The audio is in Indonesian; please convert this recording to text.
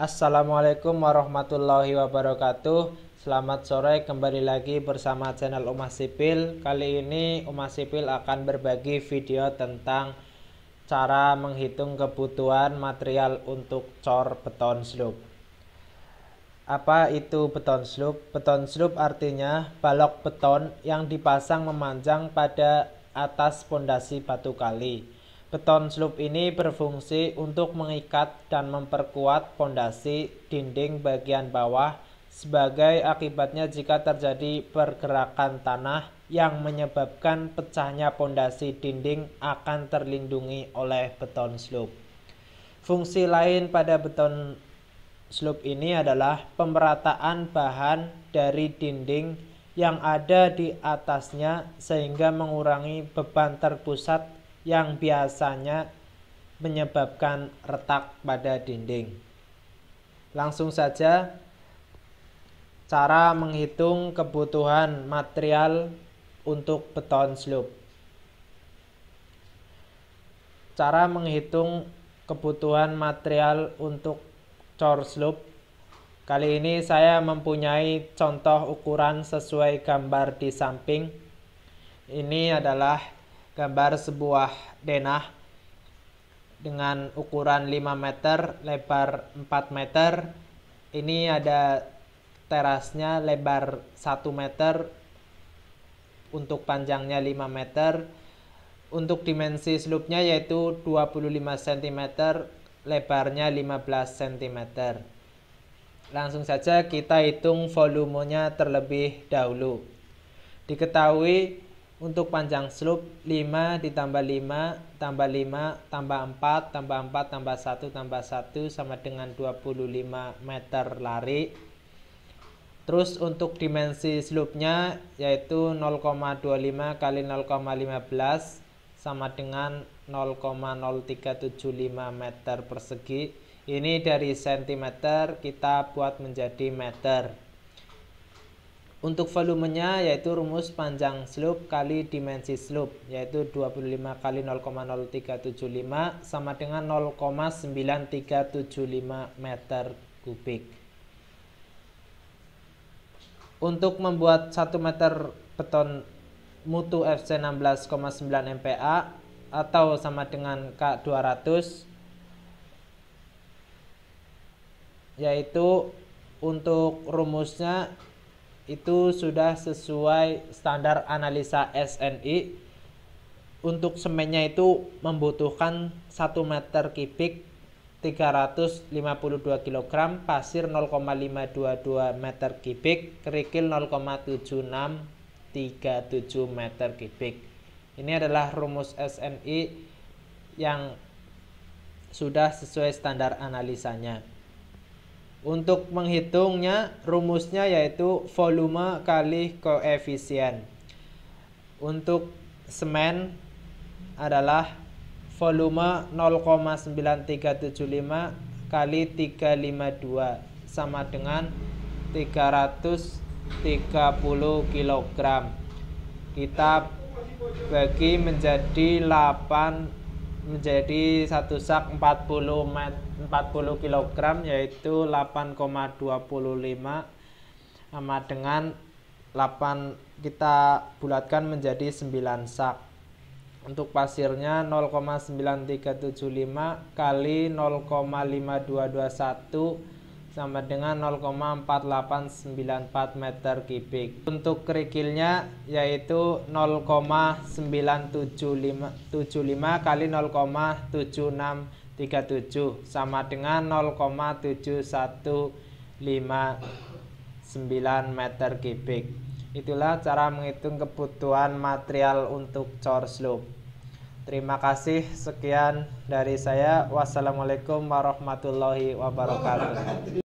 Assalamualaikum warahmatullahi wabarakatuh Selamat sore kembali lagi bersama channel Umasipil. Sipil Kali ini Umasipil Sipil akan berbagi video tentang Cara menghitung kebutuhan material untuk cor beton slup Apa itu beton slup? Beton slup artinya balok beton yang dipasang memanjang pada atas pondasi batu kali Beton sloop ini berfungsi untuk mengikat dan memperkuat pondasi dinding bagian bawah sebagai akibatnya jika terjadi pergerakan tanah yang menyebabkan pecahnya pondasi dinding akan terlindungi oleh beton sloop. Fungsi lain pada beton sloop ini adalah pemerataan bahan dari dinding yang ada di atasnya sehingga mengurangi beban terpusat yang biasanya menyebabkan retak pada dinding. Langsung saja cara menghitung kebutuhan material untuk beton slub. Cara menghitung kebutuhan material untuk cor slub. Kali ini saya mempunyai contoh ukuran sesuai gambar di samping. Ini adalah gambar sebuah denah dengan ukuran 5 meter, lebar 4 meter. Ini ada terasnya lebar 1 meter, untuk panjangnya 5 meter. Untuk dimensi slope-nya yaitu 25 cm, lebarnya 15 cm. Langsung saja kita hitung volumenya terlebih dahulu. Diketahui untuk panjang slope 5 ditambah 5 tambah 5 tambah 4 tambah 4 tambah 1 tambah 1 sama dengan 25 meter lari. Terus untuk dimensi slope-nya yaitu 0,25 kali 0,15 sama dengan 0,0375 meter persegi. Ini dari sentimeter kita buat menjadi meter. Untuk volumenya yaitu rumus panjang slope kali dimensi slope yaitu 25 kali 0,0375 sama dengan 0,9375 meter kubik. Untuk membuat 1 meter beton mutu FC 16,9 MPa atau sama dengan K200 yaitu untuk rumusnya itu sudah sesuai standar analisa SNI untuk semennya itu membutuhkan 1 meter kubik 352 kg, pasir 0,522 meter kubik, kerikil 0,7637 meter kubik. Ini adalah rumus SNI yang sudah sesuai standar analisanya. Untuk menghitungnya, rumusnya yaitu volume kali koefisien. Untuk semen adalah volume 0,9375 kali 352 sama dengan 330 kg. Kita bagi menjadi 8 menjadi satu sak 40 met, 40 kg yaitu 8,25 sama dengan 8 kita bulatkan menjadi 9 sak. Untuk pasirnya 0,9375 kali 0,5221 sama dengan 0,4894 meter kubik. Untuk kerikilnya yaitu 0,975 kali 0,7637 sama dengan 0,7159 meter kubik. Itulah cara menghitung kebutuhan material untuk core slope. Terima kasih sekian dari saya. Wassalamualaikum warahmatullahi wabarakatuh.